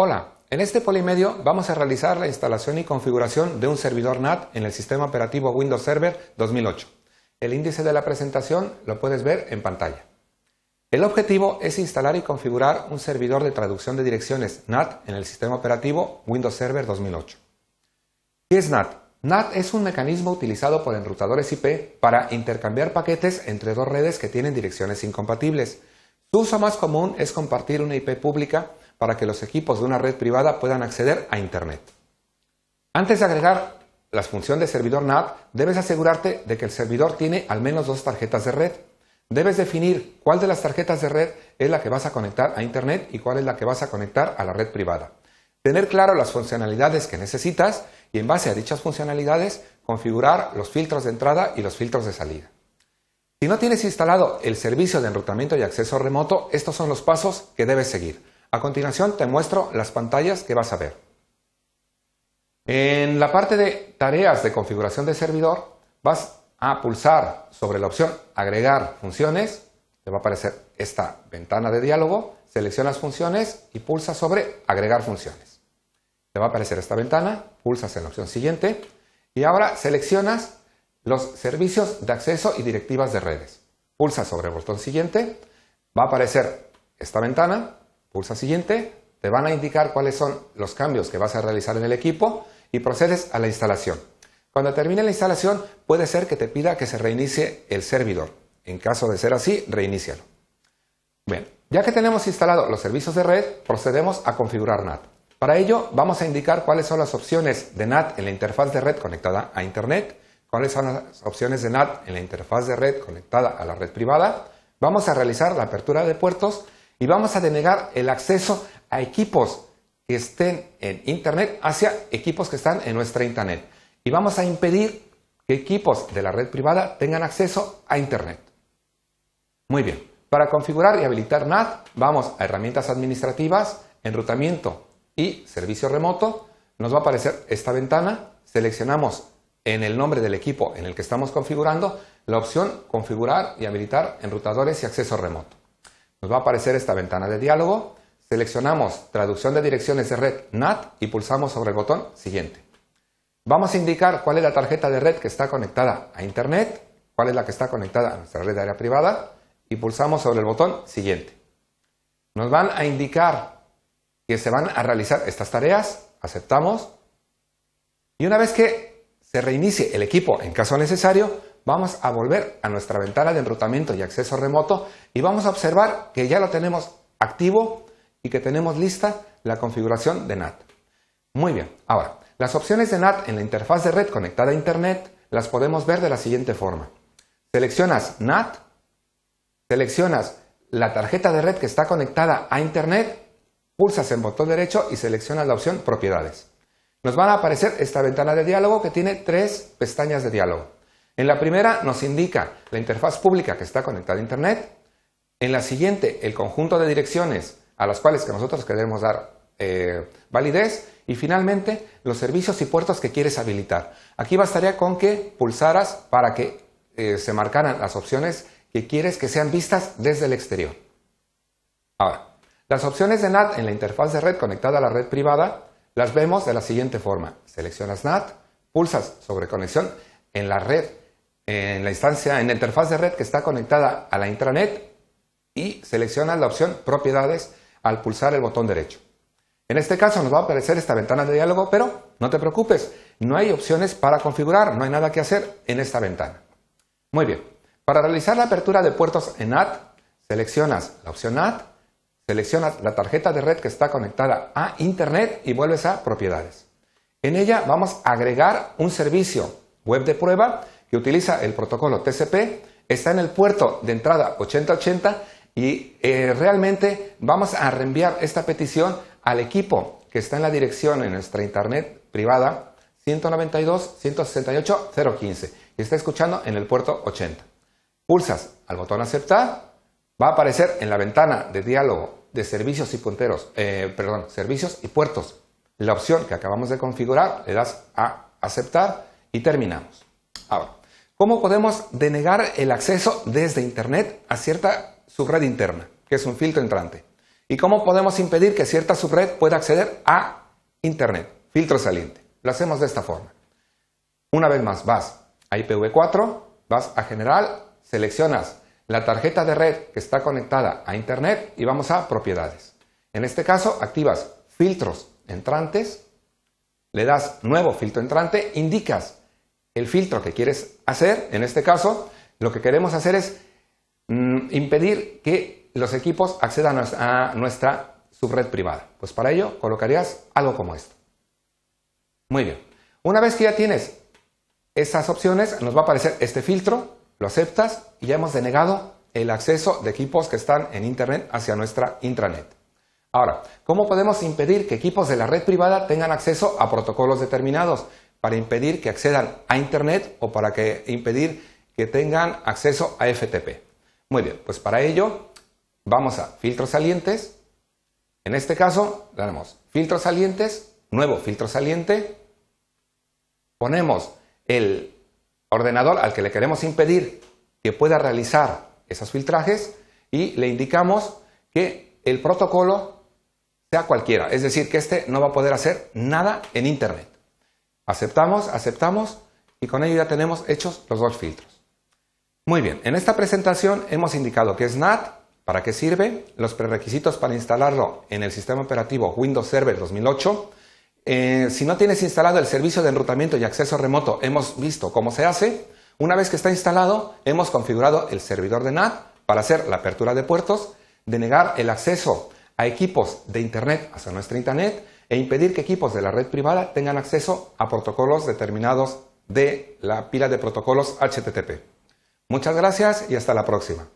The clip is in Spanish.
Hola, en este polimedio vamos a realizar la instalación y configuración de un servidor NAT en el sistema operativo Windows Server 2008. El índice de la presentación lo puedes ver en pantalla. El objetivo es instalar y configurar un servidor de traducción de direcciones NAT en el sistema operativo Windows Server 2008. ¿Qué es NAT? NAT es un mecanismo utilizado por enrutadores IP para intercambiar paquetes entre dos redes que tienen direcciones incompatibles. Su uso más común es compartir una IP pública para que los equipos de una red privada puedan acceder a Internet. Antes de agregar la función de servidor NAT, debes asegurarte de que el servidor tiene al menos dos tarjetas de red. Debes definir cuál de las tarjetas de red es la que vas a conectar a Internet y cuál es la que vas a conectar a la red privada. Tener claro las funcionalidades que necesitas y en base a dichas funcionalidades configurar los filtros de entrada y los filtros de salida. Si no tienes instalado el servicio de enrutamiento y acceso remoto, estos son los pasos que debes seguir. A continuación te muestro las pantallas que vas a ver. En la parte de tareas de configuración de servidor vas a pulsar sobre la opción agregar funciones, te va a aparecer esta ventana de diálogo, seleccionas funciones y pulsas sobre agregar funciones. Te va a aparecer esta ventana, pulsas en la opción siguiente y ahora seleccionas los servicios de acceso y directivas de redes. Pulsas sobre el botón siguiente, va a aparecer esta ventana, Pulsa siguiente, te van a indicar cuáles son los cambios que vas a realizar en el equipo y procedes a la instalación. Cuando termine la instalación, puede ser que te pida que se reinicie el servidor. En caso de ser así, reinícialo. Bien, ya que tenemos instalados los servicios de red, procedemos a configurar NAT. Para ello, vamos a indicar cuáles son las opciones de NAT en la interfaz de red conectada a Internet, cuáles son las opciones de NAT en la interfaz de red conectada a la red privada. Vamos a realizar la apertura de puertos y vamos a denegar el acceso a equipos que estén en Internet hacia equipos que están en nuestra Internet. Y vamos a impedir que equipos de la red privada tengan acceso a Internet. Muy bien. Para configurar y habilitar NAT, vamos a herramientas administrativas, enrutamiento y servicio remoto. Nos va a aparecer esta ventana. Seleccionamos en el nombre del equipo en el que estamos configurando la opción configurar y habilitar enrutadores y acceso remoto. Nos va a aparecer esta ventana de diálogo. Seleccionamos Traducción de direcciones de red NAT y pulsamos sobre el botón Siguiente. Vamos a indicar cuál es la tarjeta de red que está conectada a Internet, cuál es la que está conectada a nuestra red de área privada y pulsamos sobre el botón Siguiente. Nos van a indicar que se van a realizar estas tareas, aceptamos y una vez que se reinicie el equipo en caso necesario, vamos a volver a nuestra ventana de enrutamiento y acceso remoto y vamos a observar que ya lo tenemos activo y que tenemos lista la configuración de NAT. Muy bien, ahora, las opciones de NAT en la interfaz de red conectada a Internet las podemos ver de la siguiente forma. Seleccionas NAT, seleccionas la tarjeta de red que está conectada a Internet, pulsas en botón derecho y seleccionas la opción Propiedades. Nos van a aparecer esta ventana de diálogo que tiene tres pestañas de diálogo. En la primera nos indica la interfaz pública que está conectada a Internet. En la siguiente, el conjunto de direcciones a las cuales nosotros queremos dar eh, validez. Y finalmente, los servicios y puertos que quieres habilitar. Aquí bastaría con que pulsaras para que eh, se marcaran las opciones que quieres que sean vistas desde el exterior. Ahora, las opciones de NAT en la interfaz de red conectada a la red privada las vemos de la siguiente forma. Seleccionas NAT, pulsas sobre conexión en la red en la instancia, en la interfaz de red que está conectada a la intranet y seleccionas la opción propiedades al pulsar el botón derecho. En este caso nos va a aparecer esta ventana de diálogo, pero no te preocupes, no hay opciones para configurar, no hay nada que hacer en esta ventana. Muy bien, para realizar la apertura de puertos en NAT seleccionas la opción NAT, seleccionas la tarjeta de red que está conectada a Internet y vuelves a propiedades. En ella vamos a agregar un servicio web de prueba que utiliza el protocolo TCP está en el puerto de entrada 8080 y eh, realmente vamos a reenviar esta petición al equipo que está en la dirección en nuestra internet privada 192 168 015 que está escuchando en el puerto 80. Pulsas al botón aceptar, va a aparecer en la ventana de diálogo de servicios y punteros, eh, perdón, servicios y puertos. La opción que acabamos de configurar, le das a aceptar y terminamos. Ahora, ¿Cómo podemos denegar el acceso desde Internet a cierta subred interna, que es un filtro entrante? ¿Y cómo podemos impedir que cierta subred pueda acceder a Internet, filtro saliente? Lo hacemos de esta forma. Una vez más, vas a IPv4, vas a General, seleccionas la tarjeta de red que está conectada a Internet y vamos a Propiedades. En este caso, activas Filtros entrantes, le das Nuevo filtro entrante, indicas el filtro que quieres hacer, en este caso, lo que queremos hacer es mm, impedir que los equipos accedan a nuestra subred privada. Pues para ello colocarías algo como esto. Muy bien. Una vez que ya tienes esas opciones, nos va a aparecer este filtro, lo aceptas y ya hemos denegado el acceso de equipos que están en Internet hacia nuestra intranet. Ahora, ¿cómo podemos impedir que equipos de la red privada tengan acceso a protocolos determinados? para impedir que accedan a Internet o para que, impedir que tengan acceso a FTP. Muy bien, pues para ello vamos a filtros salientes. En este caso, le damos filtros salientes, nuevo filtro saliente. Ponemos el ordenador al que le queremos impedir que pueda realizar esos filtrajes y le indicamos que el protocolo sea cualquiera, es decir, que este no va a poder hacer nada en Internet. Aceptamos, aceptamos y con ello ya tenemos hechos los dos filtros. Muy bien, en esta presentación hemos indicado qué es NAT, para qué sirve, los prerequisitos para instalarlo en el sistema operativo Windows Server 2008. Eh, si no tienes instalado el servicio de enrutamiento y acceso remoto, hemos visto cómo se hace. Una vez que está instalado, hemos configurado el servidor de NAT para hacer la apertura de puertos, denegar el acceso a equipos de Internet hacia nuestra Internet, e impedir que equipos de la red privada tengan acceso a protocolos determinados de la pila de protocolos HTTP. Muchas gracias y hasta la próxima.